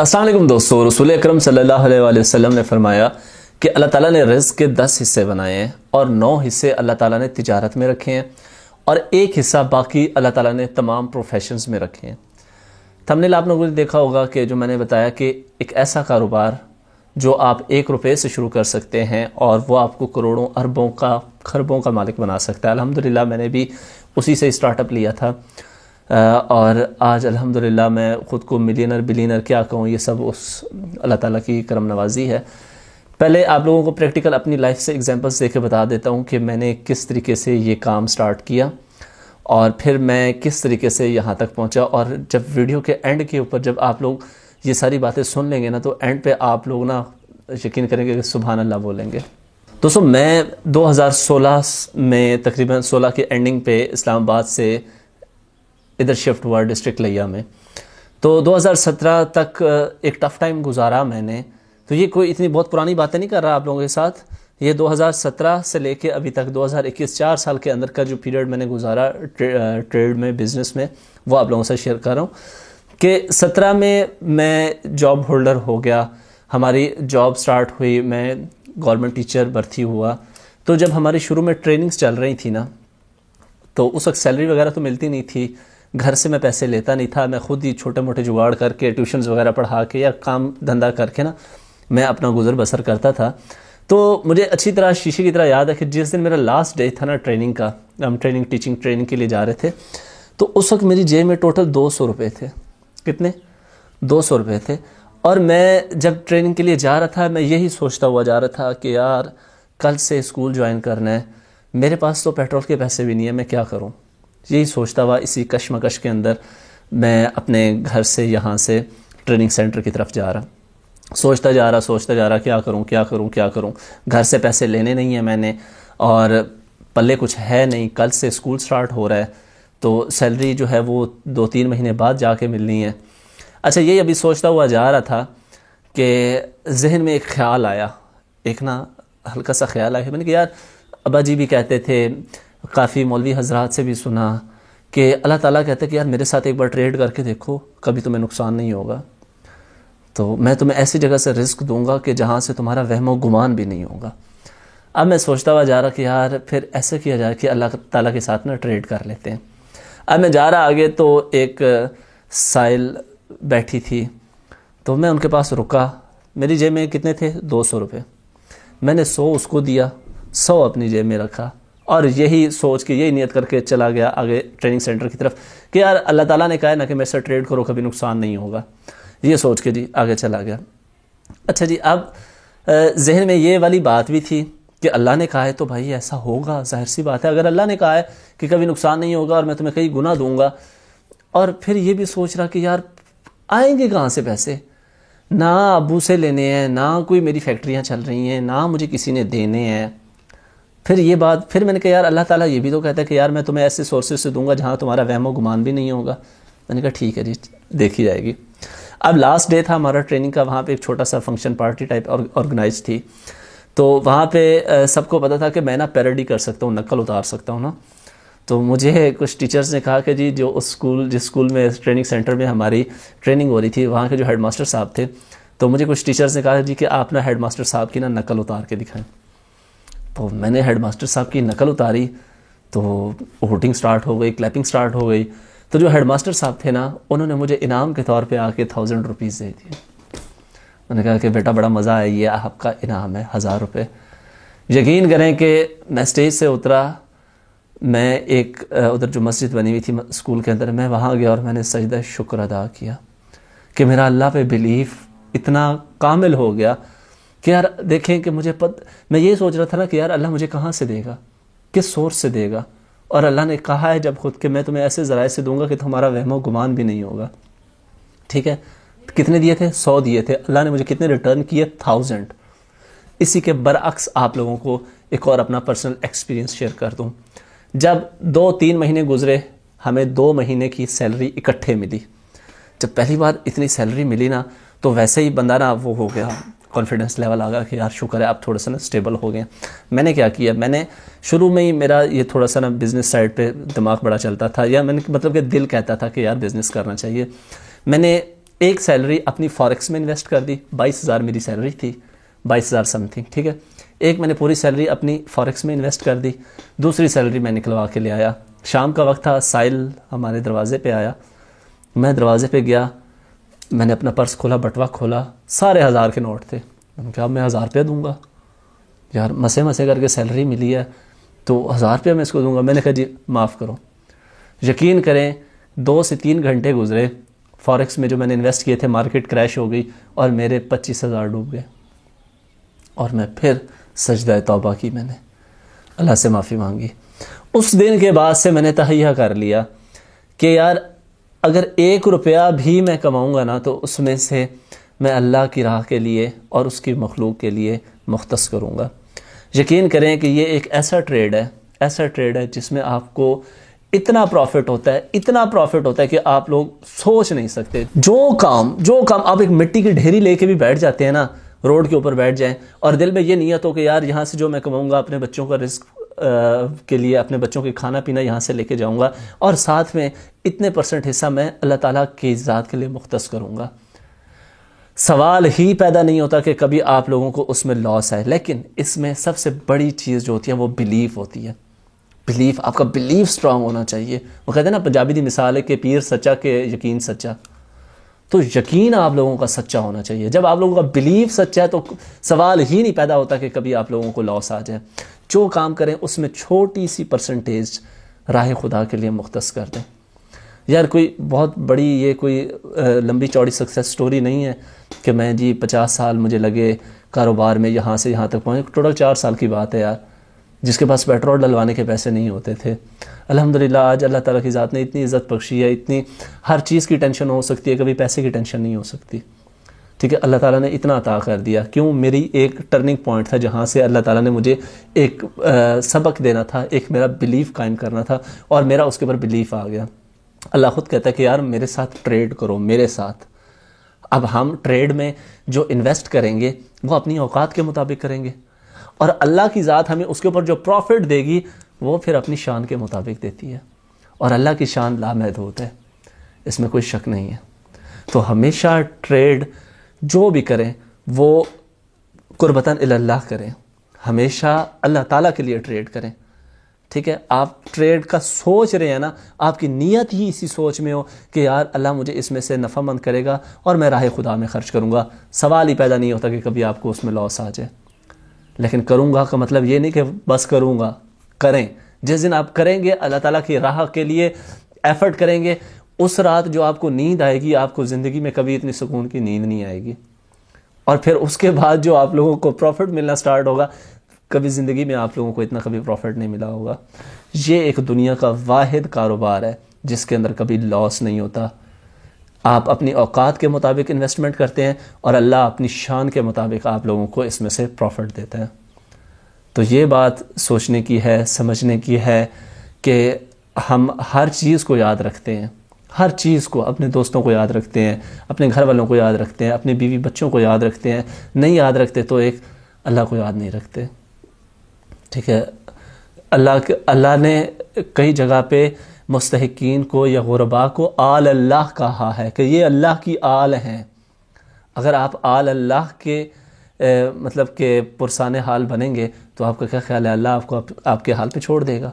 असलम दोस्तों रसूल अक्रम सल्ला वसम ने फरमाया कि अल्लाह ताला ने रिज़ के दस हिस्से बनाए हैं और नौ हिस्से अल्लाह ताला ने तिजारत में रखे हैं और एक हिस्सा बाकी अल्लाह ताला ने तमाम प्रोफेशंस में रखे हैं तमने आप लोगों ने देखा होगा कि जो मैंने बताया कि एक ऐसा कारोबार जो आप एक रुपये से शुरू कर सकते हैं और वह आपको करोड़ों अरबों का खरबों का मालिक बना सकता है अलहमदिल्ला मैंने भी उसी से स्टार्टअप लिया था और आज अल्हम्दुलिल्लाह मैं ख़ुद को मिलियनर बिलियनर क्या कहूँ ये सब उस अल्लाह ताला की करम नवाजी है पहले आप लोगों को प्रैक्टिकल अपनी लाइफ से एग्जांपल्स दे के बता देता हूँ कि मैंने किस तरीके से ये काम स्टार्ट किया और फिर मैं किस तरीके से यहाँ तक पहुँचा और जब वीडियो के एंड के ऊपर जब आप लोग ये सारी बातें सुन लेंगे ना तो एंड पे आप लोग ना यकीन करेंगे कि सुबह अल्लाह बोलेंगे दोस्तों मैं 2016 में तकरीबन 16 के एंडिंग पे इस्लामाबाद से इधर शिफ्ट हुआ डिस्ट्रिक्ट लिया में तो 2017 तक एक टफ़ टाइम गुजारा मैंने तो ये कोई इतनी बहुत पुरानी बातें नहीं कर रहा आप लोगों के साथ ये 2017 से लेके अभी तक 2021 चार साल के अंदर का जो पीरियड मैंने गुजारा ट्रेड में बिज़नेस में वो आप लोगों से शेयर कर रहा हूँ कि सत्रह में मैं जॉब होल्डर हो गया हमारी जॉब स्टार्ट हुई मैं गवर्नमेंट टीचर भर्ती हुआ तो जब हमारी शुरू में ट्रेनिंग्स चल रही थी ना तो उस वक्त सैलरी वगैरह तो मिलती नहीं थी घर से मैं पैसे लेता नहीं था मैं खुद ही छोटे मोटे जुगाड़ करके ट्यूशन्स वगैरह पढ़ा के या काम धंधा करके ना मैं अपना गुजर बसर करता था तो मुझे अच्छी तरह शीशे की तरह याद है कि जिस दिन मेरा लास्ट डे था ना ट्रेनिंग का हम ट्रेनिंग टीचिंग ट्रेनिंग के लिए जा रहे थे तो उस वक्त मेरी जेब में टोटल दो सौ रुपये थे कितने दो सौ रुपये थे और मैं जब ट्रेनिंग के लिए जा रहा था मैं यही सोचता हुआ जा रहा था कि यार कल से स्कूल ज्वाइन करना है मेरे पास तो पेट्रोल के पैसे भी नहीं है मैं क्या करूँ यही सोचता हुआ इसी कशमकश के अंदर मैं अपने घर से यहाँ से ट्रेनिंग सेंटर की तरफ जा रहा सोचता जा रहा सोचता जा रहा क्या करूँ क्या करूँ क्या करूँ घर से पैसे लेने नहीं हैं मैंने और पल्ले कुछ है नहीं कल से स्कूल स्टार्ट हो रहा है तो सैलरी जो है वो दो तीन महीने बाद जाके मिलनी है अच्छा ये अभी सोचता हुआ जा रहा था कि जहन में एक ख्याल आया एक ना हल्का सा ख्याल आया मैंने कि यार अबा जी भी कहते थे काफ़ी मौलवी हजरात से भी सुना कि अल्लाह ताला कहते हैं कि यार मेरे साथ एक बार ट्रेड करके देखो कभी तुम्हें नुकसान नहीं होगा तो मैं तुम्हें ऐसी जगह से रिस्क दूंगा कि जहाँ से तुम्हारा वहमो गुमान भी नहीं होगा अब मैं सोचता हुआ जा रहा कि यार फिर ऐसे किया जाए कि अल्लाह ताला के साथ ना ट्रेड कर लेते हैं अब मैं जा रहा आगे तो एक साइल बैठी थी तो मैं उनके पास रुका मेरी जेब में कितने थे दो सौ रुपये मैंने सौ उसको दिया सौ अपनी जेब में रखा और यही सोच के यही नियत करके चला गया आगे ट्रेनिंग सेंटर की तरफ कि यार अल्लाह ताला ने कहा है ना कि मैं सर ट्रेड करो कभी नुकसान नहीं होगा ये सोच के जी आगे चला गया अच्छा जी अब जहन में ये वाली बात भी थी कि अल्लाह ने कहा है तो भाई ऐसा होगा जाहिर सी बात है अगर अल्लाह ने कहा है कि कभी नुकसान नहीं होगा और मैं तुम्हें कई गुना दूंगा और फिर ये भी सोच रहा कि यार आएंगे कहाँ से पैसे ना अबू से लेने हैं ना कोई मेरी फैक्ट्रियाँ चल रही हैं ना मुझे किसी ने देने हैं फिर ये बात फिर मैंने कहा यार अल्लाह ताला ये भी तो कहता है कि यार मैं तुम्हें ऐसे सोर्सेज से दूंगा जहाँ तुम्हारा वहमो गुमान भी नहीं होगा मैंने कहा ठीक है जी देखी जाएगी अब लास्ट डे था हमारा ट्रेनिंग का वहाँ पे एक छोटा सा फंक्शन पार्टी टाइप ऑर्गेनाइज थी तो वहाँ पे सबको पता था कि मैं ना पैरडी कर सकता हूँ नकल उतार सकता हूँ ना तो मुझे कुछ टीचर्स ने कहा कि जी जो उस स्कूल जिस स्कूल में ट्रेनिंग सेंटर में हमारी ट्रेनिंग हो रही थी वहाँ के जो हेड मास्टर साहब थे तो मुझे कुछ टीचर्स ने कहा जी कि आप ना हेड मास्टर साहब की ना नकल उतार के दिखाएं तो मैंने हेडमास्टर साहब की नकल उतारी तो होटिंग स्टार्ट हो गई क्लैपिंग स्टार्ट हो गई तो जो हेडमास्टर साहब थे ना उन्होंने मुझे इनाम के तौर पे आके थाउजेंड रुपीज़ दे दिए मैंने कहा कि बेटा बड़ा मज़ा है ये आपका इनाम है हज़ार रुपये यकीन करें कि मैं स्टेज से उतरा मैं एक उधर जो मस्जिद बनी हुई थी स्कूल के अंदर मैं वहाँ गया और मैंने सजदा शुक्र अदा किया कि मेरा अल्लाह पे बिलीफ इतना कामिल हो गया कि यार देखें कि मुझे पद मैं ये सोच रहा था ना कि यार अल्लाह मुझे कहाँ से देगा किस सोर्स से देगा और अल्लाह ने कहा है जब खुद के मैं तुम्हें ऐसे ज़राए से दूंगा कि तुम्हारा वहमो गुमान भी नहीं होगा ठीक है कितने दिए थे सौ दिए थे अल्लाह ने मुझे कितने रिटर्न किए थाउजेंड इसी के बरअक्स आप लोगों को एक और अपना पर्सनल एक्सपीरियंस शेयर कर दूँ जब दो तीन महीने गुजरे हमें दो महीने की सैलरी इकट्ठे मिली जब पहली बार इतनी सैलरी मिली ना तो वैसे ही बंदा ना वो हो गया कॉन्फिडेंस लेवल आ गया कि यार शुक्र है आप थोड़ा सा ना स्टेबल हो गए मैंने क्या किया मैंने शुरू में ही मेरा ये थोड़ा सा ना बिज़नेस साइड पे दिमाग बड़ा चलता था या मैंने मतलब कि दिल कहता था कि यार बिज़नेस करना चाहिए मैंने एक सैलरी अपनी फॉरेक्स में इन्वेस्ट कर दी बाईस हज़ार मेरी सैलरी थी बाईस हज़ार समथिंग ठीक है एक मैंने पूरी सैलरी अपनी फॉरेक्स में इन्वेस्ट कर दी दूसरी सैलरी मैं निकलवा के ले आया शाम का वक्त था साइल हमारे दरवाज़े पे आया मैं दरवाज़े पे गया मैंने अपना पर्स खोला बटवा खोला सारे हज़ार के नोट थे क्या मैं हज़ार रुपया दूंगा यार मसे मसे करके सैलरी मिली है तो हज़ार रुपया मैं इसको दूंगा मैंने कहा जी माफ़ करो यकीन करें दो से तीन घंटे गुजरे फॉरेक्स में जो मैंने इन्वेस्ट किए थे मार्केट क्रैश हो गई और मेरे पच्चीस हज़ार डूब गए और मैं फिर सजदा तोबा की मैंने अल्लाह से माफ़ी मांगी उस दिन के बाद से मैंने तहैया कर लिया कि यार अगर एक रुपया भी मैं कमाऊँगा ना तो उसमें से मैं अल्लाह की राह के लिए और उसकी मखलूक के लिए मुख्त करूँगा यकीन करें कि ये एक ऐसा ट्रेड है ऐसा ट्रेड है जिसमें आपको इतना प्रॉफिट होता है इतना प्रॉफिट होता है कि आप लोग सोच नहीं सकते जो काम जो काम आप एक मिट्टी की ढेरी लेके भी बैठ जाते हैं ना रोड के ऊपर बैठ जाएं और दिल में ये नीयत हो कि यार यहाँ से जो मैं कमाऊँगा अपने बच्चों का रिस्क के लिए अपने बच्चों के खाना पीना यहाँ से लेके जाऊँगा और साथ में इतने परसेंट हिस्सा मैं अल्लाह ताला की ज़ात के लिए मुख्तस करूँगा सवाल ही पैदा नहीं होता कि कभी आप लोगों को उसमें लॉस है लेकिन इसमें सबसे बड़ी चीज़ जो होती है वो बिलीफ होती है बिलीफ आपका बिलीफ स्ट्रांग होना चाहिए वो कहते हैं ना पंजाबी की मिसाल है कि पीर सच्चा के यकीन सच्चा तो यकीन आप लोगों का सच्चा होना चाहिए जब आप लोगों का बिलीव सच्चा है तो सवाल ही नहीं पैदा होता कि कभी आप लोगों को लॉस आ जाए जो काम करें उसमें छोटी सी परसेंटेज राह खुदा के लिए मुख्त कर दें यार कोई बहुत बड़ी ये कोई लंबी चौड़ी सक्सेस स्टोरी नहीं है कि मैं जी पचास साल मुझे लगे कारोबार में यहाँ से यहाँ तक पहुँचे टोटल चार साल की बात है यार जिसके पास पेट्रोल डलवाने के पैसे नहीं होते थे अल्हम्दुलिल्लाह आज अल्लाह ताला की ज़ात ने इतनी इज़्ज़त बख्शी है इतनी हर चीज़ की टेंशन हो सकती है कभी पैसे की टेंशन नहीं हो सकती ठीक है अल्लाह ताला ने इतना अता कर दिया क्यों मेरी एक टर्निंग पॉइंट था जहाँ से अल्लाह ताला ने मुझे एक आ, सबक देना था एक मेरा बिलीफ कायम करना था और मेरा उसके ऊपर बिलीफ आ गया अल्लाह खुद कहता है कि यार मेरे साथ ट्रेड करो मेरे साथ अब हम ट्रेड में जो इन्वेस्ट करेंगे वो अपनी औकात के मुताबिक करेंगे और अल्लाह की ज़ात हमें उसके ऊपर जो प्रॉफिट देगी वो फिर अपनी शान के मुताबिक देती है और अल्लाह की शान लामहदूत है इसमें कोई शक नहीं है तो हमेशा ट्रेड जो भी करें वो कुर्बतन अल्लाह करें हमेशा अल्लाह ताला के लिए ट्रेड करें ठीक है आप ट्रेड का सोच रहे हैं ना आपकी नीयत ही इसी सोच में हो कि यार अल्लाह मुझे इसमें से नफ़ामंद करेगा और मैं राह खुदा में ख़र्च करूँगा सवाल ही पैदा नहीं होता कि कभी आपको उसमें लॉस आ जाए लेकिन करूँगा का मतलब ये नहीं कि बस करूँगा करें जिस दिन आप करेंगे अल्लाह ताला की राह के लिए एफ़र्ट करेंगे उस रात जो आपको नींद आएगी आपको ज़िंदगी में कभी इतनी सुकून की नींद नहीं आएगी और फिर उसके बाद जो आप लोगों को प्रॉफिट मिलना स्टार्ट होगा कभी ज़िंदगी में आप लोगों को इतना कभी प्रॉफिट नहीं मिला होगा ये एक दुनिया का वाहिद कारोबार है जिसके अंदर कभी लॉस नहीं होता आप अपनी औकात के मुताबिक इन्वेस्टमेंट करते हैं और अल्लाह अपनी शान के मुताबिक आप लोगों को इसमें से प्रॉफिट देता है तो ये बात सोचने की है समझने की है कि हम हर चीज़ को याद रखते हैं हर चीज़ को अपने दोस्तों को याद रखते हैं अपने घर वालों को याद रखते हैं अपने बीवी बच्चों को याद रखते हैं नहीं याद रखते तो एक अल्लाह को याद नहीं रखते ठीक है अल्लाह अल्लाह ने कई जगह पर मुस्तकिन को या गुरबा को आल अल्लाह कहा है कि ये अल्लाह की आल हैं अगर आप आल अल्लाह के ए, मतलब के पुरसान हाल बनेंगे तो आपका क्या ख्याल है अल्लाह आपको आप, आपके हाल पे छोड़ देगा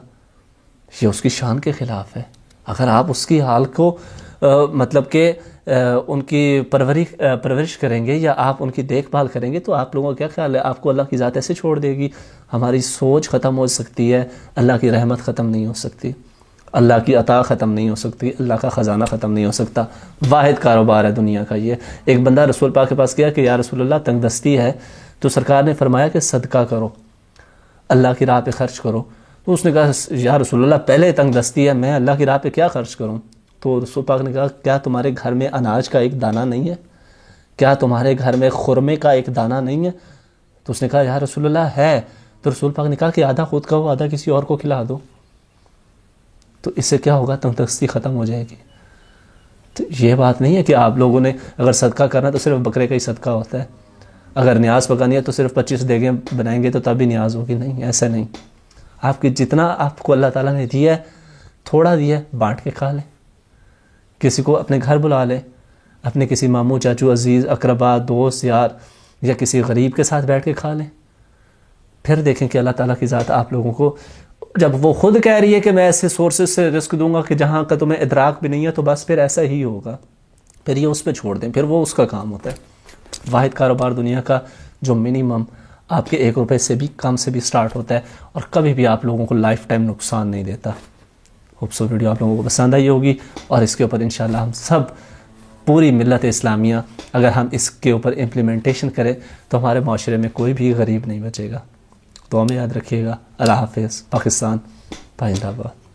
ये उसकी शान के ख़िलाफ़ है अगर आप उसकी हाल को आ, मतलब के आ, उनकी परवरिश परवरिश करेंगे या आप उनकी देखभाल करेंगे तो आप लोगों का क्या ख्याल है आपको अल्लाह की ज़ात ऐसे छोड़ देगी हमारी सोच ख़त्म हो सकती है अल्लाह की रहमत ख़त्म नहीं हो सकती अल्लाह की अता ख़त्म नहीं हो सकती अल्लाह का ख़जाना ख़त्म नहीं हो सकता वाद कारोबार है दुनिया का ये एक बंदा रसूल पाक के पास गया कि या रसूल अल्लाह तंग दस्ती है तो सरकार ने फरमाया कि सदका करो अल्लाह की राह पर खर्च करो तो उसने कहा या रसोल्ला पहले तंग दस्ती है मैं अल्लाह की राह पर क्या खर्च करूँ तो रसूल पाक ने कहा क्या तुम्हारे घर में अनाज का एक दाना नहीं है क्या तुम्हारे घर में खुरमे का एक दाना नहीं है तो उसने कहा यार रसोल्ला है तो रसूल पाक ने कहा कि आधा खुद का हो आधा किसी और को खिला दो तो इससे क्या होगा तंगदस्ती ख़त्म हो जाएगी तो ये बात नहीं है कि आप लोगों ने अगर सदका करना तो सिर्फ बकरे का ही सदका होता है अगर न्याज पकानी है तो सिर्फ पच्चीस देगे बनाएंगे तो तभी न्याज होगी नहीं ऐसा नहीं आपकी जितना आपको अल्लाह ताला ने दिया है थोड़ा दिया है बांट के खा लें किसी को अपने घर बुला लें अपने किसी मामू चाचू अजीज़ अकरबा दोस्त यार या किसी गरीब के साथ बैठ के खा लें फिर देखें कि अल्लाह ताला की ज़ात आप लोगों को जब वो खुद कह रही है कि मैं ऐसे सोर्सेज से रिस्क दूंगा कि जहाँ का तुम्हें इदराक भी नहीं है तो बस फिर ऐसा ही होगा फिर ये उस पर छोड़ दें फिर वो उसका काम होता है वाहिद कारोबार दुनिया का जो मिनिमम आपके एक रुपये से भी कम से भी स्टार्ट होता है और कभी भी आप लोगों को लाइफ टाइम नुकसान नहीं देता खूबसूरत वीडियो आप लोगों को पसंद आई होगी और इसके ऊपर इन हम सब पूरी मिलत इस्लामिया अगर हम इसके ऊपर इम्प्लीमेंटेशन करें तो हमारे माशरे में कोई भी गरीब नहीं बचेगा तो हमें याद रखिएगा अल्लाह हाफिज़ पाकिस्तान पाइंदाबाद